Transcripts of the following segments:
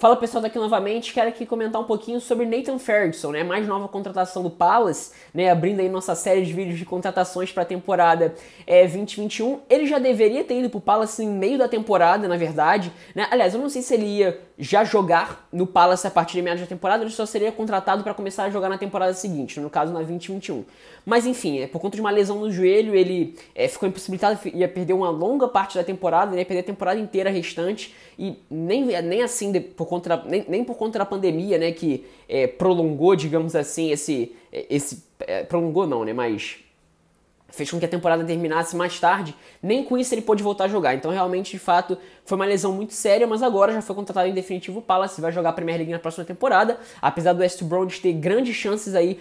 Fala pessoal daqui novamente, quero aqui comentar um pouquinho sobre Nathan Ferguson, né? Mais nova contratação do Palace, né? Abrindo aí nossa série de vídeos de contratações para a temporada é, 2021. Ele já deveria ter ido para o Palace em meio da temporada, na verdade, né? Aliás, eu não sei se ele ia já jogar no Palace a partir de meados da temporada, ele só seria contratado para começar a jogar na temporada seguinte, no caso na 2021. Mas enfim, é, por conta de uma lesão no joelho, ele é, ficou impossibilitado, ia perder uma longa parte da temporada, né? ia perder a temporada inteira restante e nem, nem assim, por nem, nem por conta da pandemia, né, que é, prolongou, digamos assim, esse, é, esse é, prolongou não, né, mas fez com que a temporada terminasse mais tarde, nem com isso ele pôde voltar a jogar. Então, realmente, de fato, foi uma lesão muito séria, mas agora já foi contratado em definitivo o Palace, vai jogar a Premier League na próxima temporada, apesar do West de ter grandes chances aí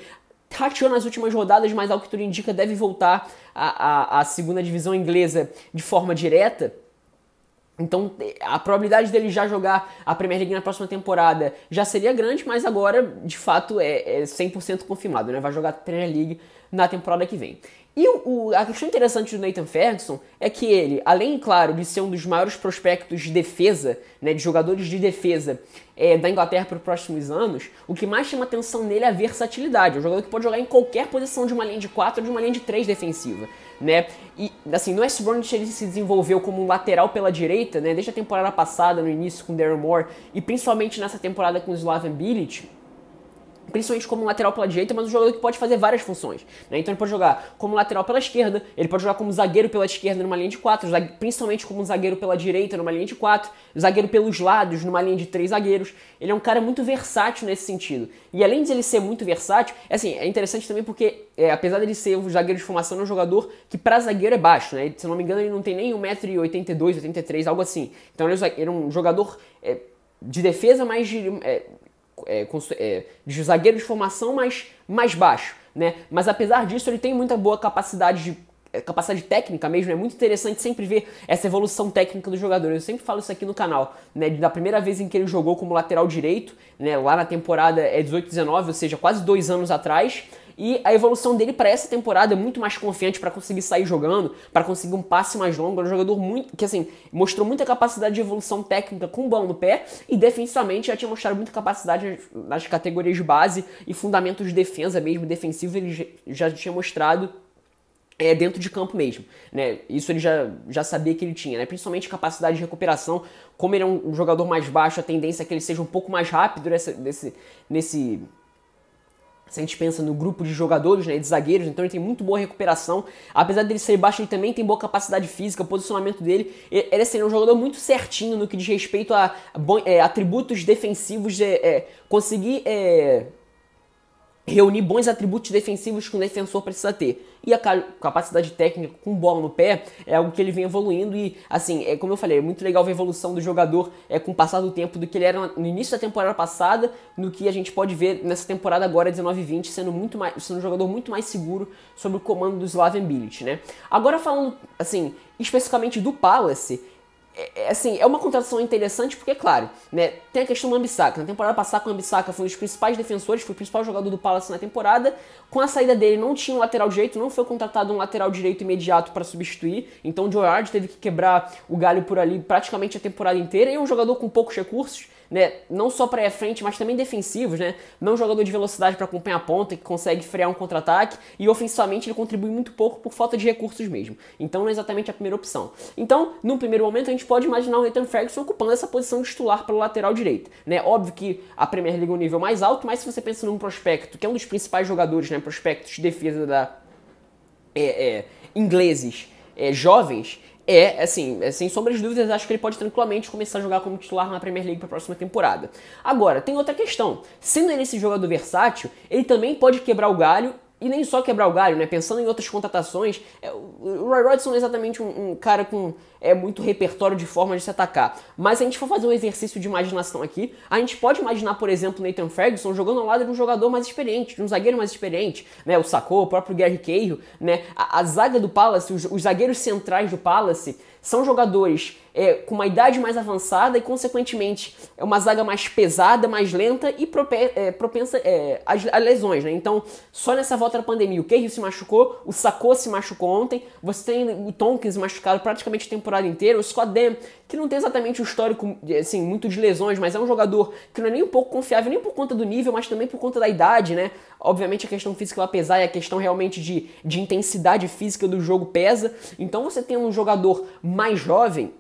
rateou nas últimas rodadas, mas ao que tudo indica deve voltar à, à, à segunda divisão inglesa de forma direta. Então, a probabilidade dele já jogar a Premier League na próxima temporada já seria grande, mas agora, de fato, é, é 100% confirmado, né? Vai jogar a Premier League na temporada que vem. E o, o, a questão interessante do Nathan Ferguson é que ele, além, claro, de ser um dos maiores prospectos de defesa, né, de jogadores de defesa é, da Inglaterra para os próximos anos, o que mais chama atenção nele é a versatilidade. É um jogador que pode jogar em qualquer posição de uma linha de 4 ou de uma linha de 3 defensiva. Né? E, assim, no West Bromwich ele se desenvolveu como um lateral pela direita, né, desde a temporada passada, no início com Darren Moore, e principalmente nessa temporada com o Slaven Bilic, principalmente como lateral pela direita, mas um jogador que pode fazer várias funções. Né? Então ele pode jogar como lateral pela esquerda, ele pode jogar como zagueiro pela esquerda numa linha de 4, principalmente como zagueiro pela direita numa linha de 4, zagueiro pelos lados numa linha de 3 zagueiros. Ele é um cara muito versátil nesse sentido. E além de ele ser muito versátil, é assim, é interessante também porque, é, apesar dele ser um zagueiro de formação, é um jogador que para zagueiro é baixo, né? Se não me engano, ele não tem nem 1,82m, 83 algo assim. Então é ele é um jogador... É, de defesa, mas de, é, é, é, de zagueiro de formação mais, mais baixo, né? Mas apesar disso, ele tem muita boa capacidade de é, capacidade técnica mesmo, é muito interessante sempre ver essa evolução técnica do jogador. Eu sempre falo isso aqui no canal, né? Da primeira vez em que ele jogou como lateral direito, né? Lá na temporada é 18-19, ou seja, quase dois anos atrás, e a evolução dele para essa temporada é muito mais confiante para conseguir sair jogando, para conseguir um passe mais longo. É um jogador muito que assim mostrou muita capacidade de evolução técnica com o balão no pé e defensivamente já tinha mostrado muita capacidade nas categorias de base e fundamentos de defesa mesmo defensivo ele já tinha mostrado é dentro de campo mesmo, né? Isso ele já, já sabia que ele tinha, né? Principalmente capacidade de recuperação, como ele é um jogador mais baixo, a tendência é que ele seja um pouco mais rápido nessa, nesse, nesse se a gente pensa no grupo de jogadores, né, de zagueiros, então ele tem muito boa recuperação. Apesar dele ser baixo, ele também tem boa capacidade física, posicionamento dele. Ele, assim, é um jogador muito certinho no que diz respeito a, a, a é, atributos defensivos, é, é, conseguir é, reunir bons atributos defensivos que um defensor precisa ter. E a capacidade técnica com bola no pé é algo que ele vem evoluindo e, assim, é como eu falei, é muito legal ver a evolução do jogador é, com o passar do tempo do que ele era no início da temporada passada, no que a gente pode ver nessa temporada agora, 19 20, sendo, muito mais, sendo um jogador muito mais seguro sob o comando do Slaven Bilic, né? Agora falando, assim, especificamente do Palace, é, é, assim, é uma contratação interessante porque, claro, né, tem a questão do Ambissaca. Na temporada passada, o Ambissaca foi um dos principais defensores, foi o principal jogador do Palace na temporada. Com a saída dele, não tinha um lateral direito, não foi contratado um lateral direito imediato para substituir. Então, o Gerard teve que quebrar o galho por ali praticamente a temporada inteira. E é um jogador com poucos recursos né, não só para frente, mas também defensivos, né? Não um jogador de velocidade para acompanhar a ponta, que consegue frear um contra-ataque, e ofensivamente ele contribui muito pouco por falta de recursos mesmo. Então não é exatamente a primeira opção. Então, num primeiro momento, a gente pode imaginar o Nathan Ferguson ocupando essa posição de titular pelo lateral direito, né? Óbvio que a Premier League é um nível mais alto, mas se você pensa num prospecto, que é um dos principais jogadores, né, prospectos de defesa da é, é, ingleses, é, jovens, é, assim, é, sem sombra de dúvidas, acho que ele pode tranquilamente começar a jogar como titular na Premier League para a próxima temporada. Agora, tem outra questão. Sendo ele esse jogador versátil, ele também pode quebrar o galho e nem só quebrar o galho, né? Pensando em outras contratações, é, o Roy Rodson não é exatamente um, um, cara com é, muito repertório de forma de se atacar. Mas se a gente for fazer um exercício de imaginação aqui, a gente pode imaginar, por exemplo, Nathan Ferguson jogando ao lado de um jogador mais experiente, de um zagueiro mais experiente, né? O Sacou, o próprio Gary Cahill, né? A, a zaga do Palace, os, os zagueiros centrais do Palace são jogadores é, com uma idade mais avançada e, consequentemente, é uma zaga mais pesada, mais lenta e é, propensa é, a, lesões. Né? Então, só nessa volta da pandemia, o Cahill se machucou, o Sacô se machucou ontem, você tem o Tompkins machucado praticamente a temporada inteira, o Scott que não tem exatamente um histórico, assim, muito de lesões, mas é um jogador que não é nem um pouco confiável, nem por conta do nível, mas também por conta da idade, né? Obviamente a questão física vai pesar e a questão realmente de, de intensidade física do jogo pesa. Então você tem um jogador mais jovem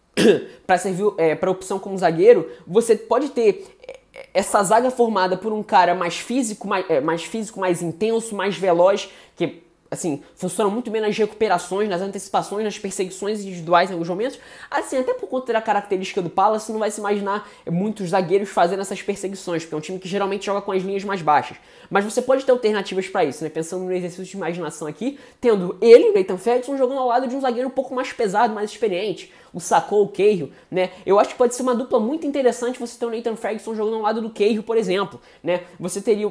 para servir é, para opção como zagueiro, você pode ter é, essa zaga formada por um cara mais físico, mais, é, mais físico, mais intenso, mais veloz, que assim, funciona muito bem nas recuperações, nas antecipações, nas perseguições individuais em alguns momentos. Assim, até por conta da característica do Palace, não vai se imaginar muitos zagueiros fazendo essas perseguições, porque é um time que geralmente joga com as linhas mais baixas. Mas você pode ter alternativas para isso, né? Pensando no exercício de imaginação aqui, tendo ele, o Leighton Ferguson, jogando ao lado de um zagueiro um pouco mais pesado, mais experiente, o Sacou, o Cahill, né? Eu acho que pode ser uma dupla muito interessante você ter o Nathan Ferguson jogando ao lado do Cahill, por exemplo, né? Você teria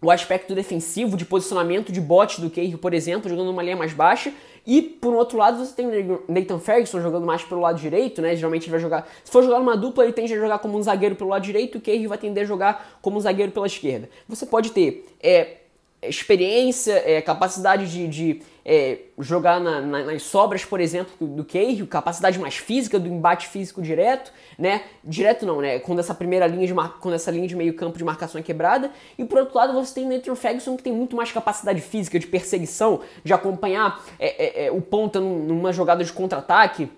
o aspecto defensivo, de posicionamento de bote do Kerry, por exemplo, jogando numa linha mais baixa. E, por um outro lado, você tem o Nathan Ferguson jogando mais pelo lado direito, né? Geralmente ele vai jogar... Se for jogar numa dupla, ele tende a jogar como um zagueiro pelo lado direito, o Kerry vai tender a jogar como um zagueiro pela esquerda. Você pode ter é, experiência, é, capacidade de, de é, jogar na, na, nas sobras, por exemplo, do Cahill, capacidade mais física, do embate físico direto, né? Direto não, né? Quando essa primeira linha de mar... quando essa linha de meio campo de marcação é quebrada. E por outro lado você tem o Nathan Ferguson que tem muito mais capacidade física de perseguição, de acompanhar é, é, é o ponta numa jogada de contra-ataque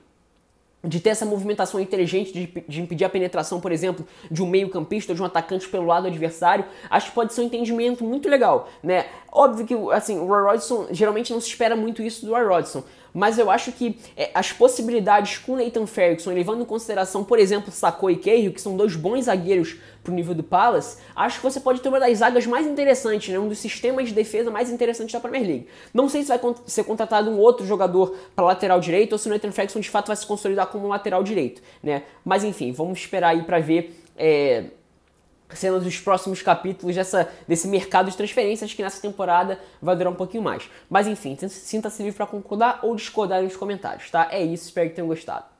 de ter essa movimentação inteligente de, de, impedir a penetração, por exemplo, de um meio-campista ou de um atacante pelo lado adversário, acho que pode ser um entendimento muito legal, né? Óbvio que, assim, o Roy Rodson, geralmente não se espera muito isso do Roy Rodson, mas eu acho que é, as possibilidades com o Nathan Ferguson, levando em consideração, por exemplo, Sacco e Cahill, que são dois bons zagueiros pro nível do Palace, acho que você pode ter uma das zagas mais interessantes, né? um dos sistemas de defesa mais interessantes da Premier League. Não sei se vai ser contratado um outro jogador para lateral direito ou se o Nathan Ferguson de fato vai se consolidar como lateral direito, né? Mas enfim, vamos esperar aí para ver. É cenas dos próximos capítulos dessa, desse mercado de transferências que nessa temporada vai durar um pouquinho mais. Mas enfim, sinta-se livre para concordar ou discordar nos comentários, tá? É isso, espero que tenham gostado.